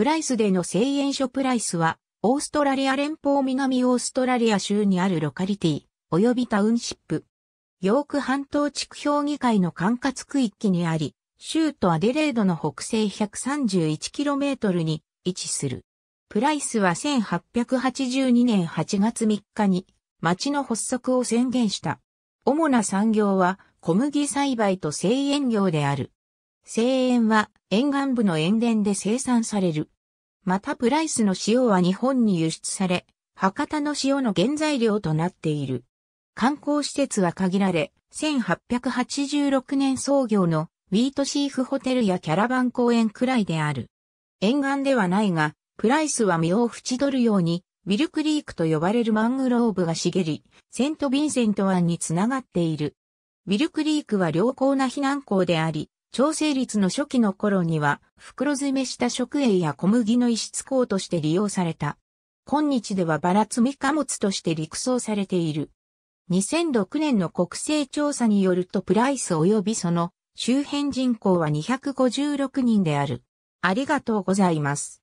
プライスでの製塩所プライスは、オーストラリア連邦南オーストラリア州にあるロカリティ、及びタウンシップ。ヨーク半島地区評議会の管轄区域にあり、州都アデレードの北西 131km に位置する。プライスは1882年8月3日に町の発足を宣言した。主な産業は小麦栽培と製塩業である。声塩は沿岸部の塩田で生産される。またプライスの塩は日本に輸出され、博多の塩の原材料となっている。観光施設は限られ、1886年創業のウィートシーフホテルやキャラバン公園くらいである。沿岸ではないが、プライスは身を縁取るように、ウィルクリークと呼ばれるマングローブが茂り、セント・ヴィンセント湾につながっている。ウィルクリークは良好な避難港であり、調整率の初期の頃には、袋詰めした食塩や小麦の異質港として利用された。今日ではバラ積み貨物として陸送されている。2006年の国勢調査によるとプライス及びその周辺人口は256人である。ありがとうございます。